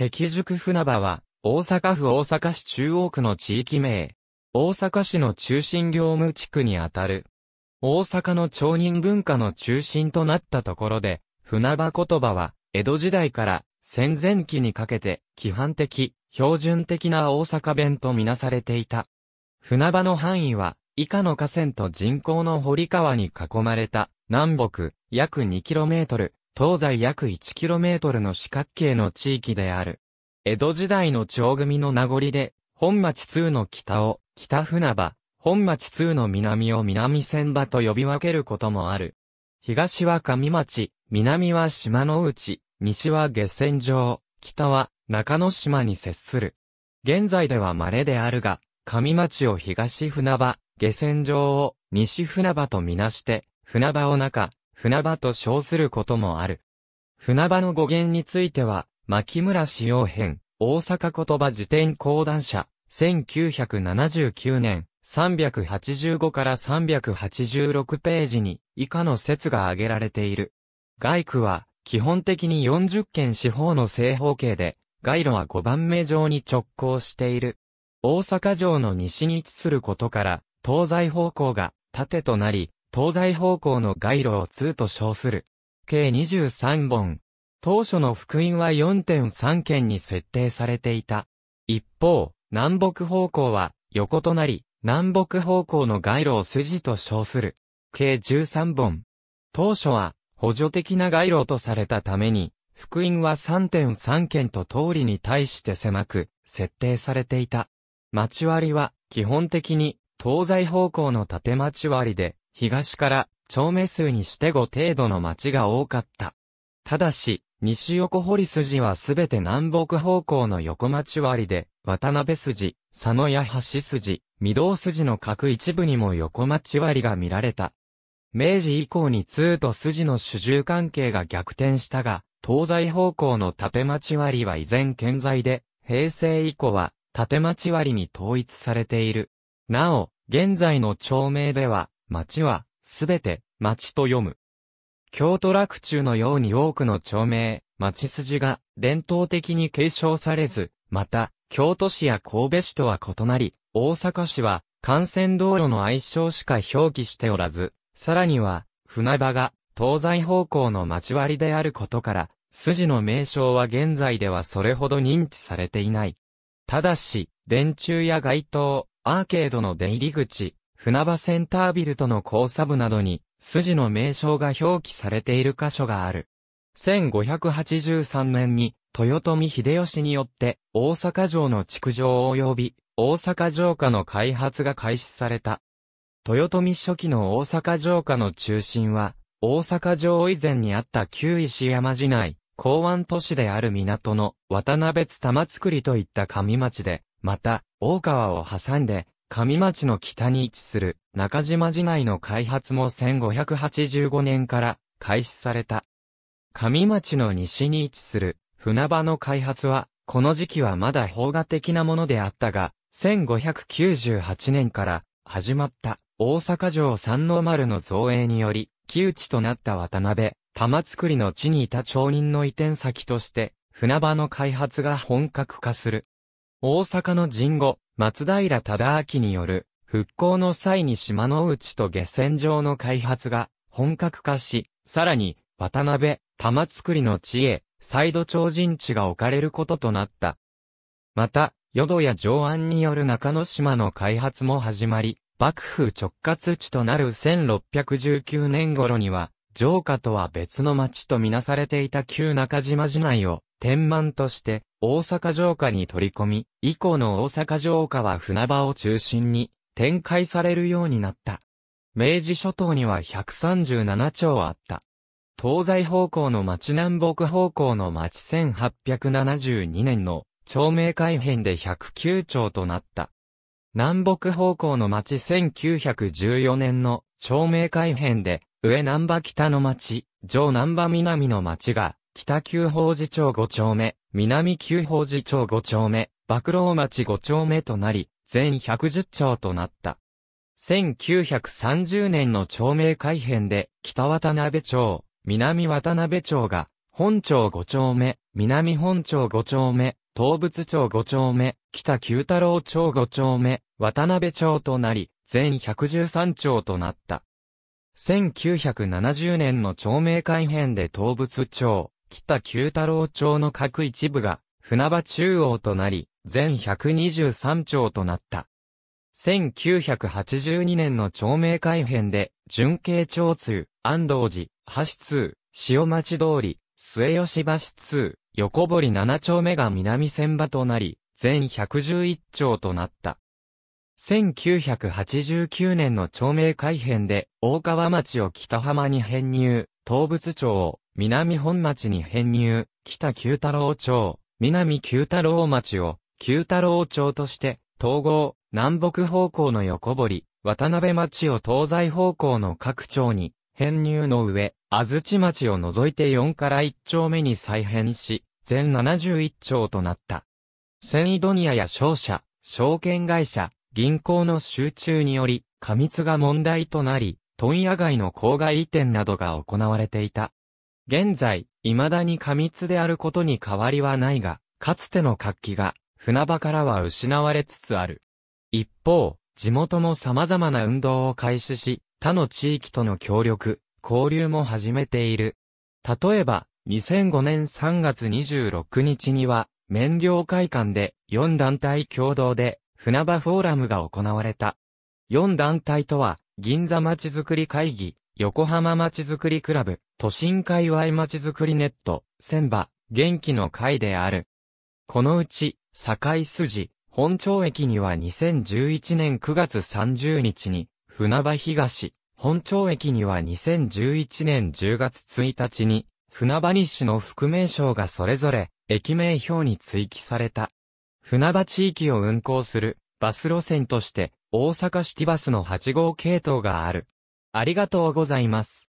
敵塾船場は、大阪府大阪市中央区の地域名。大阪市の中心業務地区にあたる。大阪の町人文化の中心となったところで、船場言葉は、江戸時代から戦前期にかけて、規範的、標準的な大阪弁とみなされていた。船場の範囲は、以下の河川と人口の堀川に囲まれた、南北、約 2km、東西約 1km の四角形の地域である。江戸時代の町組の名残で、本町通の北を北船場、本町通の南を南船場と呼び分けることもある。東は上町、南は島の内、西は下船場、北は中之島に接する。現在では稀であるが、上町を東船場、下船場を西船場とみなして、船場を中、船場と称することもある。船場の語源については、牧村使用編、大阪言葉辞典講談社、1979年、385から386ページに以下の説が挙げられている。外区は基本的に40件四方の正方形で、街路は5番目上に直行している。大阪城の西に位置することから、東西方向が縦となり、東西方向の街路を通と称する。計23本。当初の福音は4.3件に設定されていた。一方、南北方向は横となり、南北方向の街路を筋と称する。計13本。当初は補助的な街路とされたために、福音は3.3件と通りに対して狭く設定されていた。町割りは基本的に東西方向の縦町割りで、東から町名数にして5程度の町が多かった。ただし、西横堀筋はすべて南北方向の横町割で、渡辺筋、佐野や橋筋、御堂筋の各一部にも横町割が見られた。明治以降に通と筋の主従関係が逆転したが、東西方向の縦町割は依然健在で、平成以降は縦町割に統一されている。なお、現在の町名では、町は、すべて、町と読む。京都落中のように多くの町名、町筋が伝統的に継承されず、また、京都市や神戸市とは異なり、大阪市は幹線道路の愛称しか表記しておらず、さらには、船場が東西方向の町割であることから、筋の名称は現在ではそれほど認知されていない。ただし、電柱や街灯、アーケードの出入り口、船場センタービルとの交差部などに、筋の名称が表記されている箇所がある。1583年に、豊臣秀吉によって、大阪城の築城及び、大阪城下の開発が開始された。豊臣初期の大阪城下の中心は、大阪城以前にあった旧石山寺内、港湾都市である港の渡辺津玉造といった上町で、また、大川を挟んで、上町の北に位置する中島寺内の開発も1585年から開始された。上町の西に位置する船場の開発は、この時期はまだ邦画的なものであったが、1598年から始まった大阪城三の丸の造営により、窮地となった渡辺、玉造りの地にいた町人の移転先として、船場の開発が本格化する。大阪の神後、松平忠明による復興の際に島の内と下船場の開発が本格化し、さらに渡辺、玉造りの地へ、再度超人地が置かれることとなった。また、淀や上安による中之島の開発も始まり、幕府直轄地となる1619年頃には、城下とは別の町とみなされていた旧中島市内を、天満として、大阪城下に取り込み、以降の大阪城下は船場を中心に展開されるようになった。明治諸島には137町あった。東西方向の町南北方向の町1872年の町名改変で109町となった。南北方向の町1914年の町名改変で上南波北の町、上南波南の町が北九宝寺町5丁目、南九宝寺町五丁目、幕老町五丁目となり、全百十町となった。1930年の町名改変で、北渡辺町、南渡辺町が、本町五丁目、南本町五丁目、東仏町五丁目、北九太郎町五丁目、渡辺町となり、全百十三町となった。1970年の町名改変で東仏町、北九太郎町の各一部が、船場中央となり、全123町となった。1982年の町名改編で、純慶町通、安藤寺、橋通、塩町通り、末吉橋通、横堀7丁目が南千場となり、全111町となった。1989年の町名改編で、大川町を北浜に編入、東仏町を南本町に編入、北九太郎町、南九太郎町を、九太郎町として、統合、南北方向の横堀、渡辺町を東西方向の各町に、編入の上、安土町を除いて4から1丁目に再編し、全71丁となった。繊維ドニアや商社、証券会社、銀行の集中により、過密が問題となり、問屋街の郊外移転などが行われていた。現在、未だに過密であることに変わりはないが、かつての活気が、船場からは失われつつある。一方、地元も様々な運動を開始し、他の地域との協力、交流も始めている。例えば、2005年3月26日には、免業会館で4団体共同で船場フォーラムが行われた。4団体とは、銀座まちづくり会議、横浜まちづくりクラブ、都心界隈まちづくりネット、千葉、元気の会である。このうち、堺筋、本町駅には2011年9月30日に、船場東、本町駅には2011年10月1日に、船場西の副名称がそれぞれ、駅名表に追記された。船場地域を運行する、バス路線として、大阪シティバスの8号系統がある。ありがとうございます。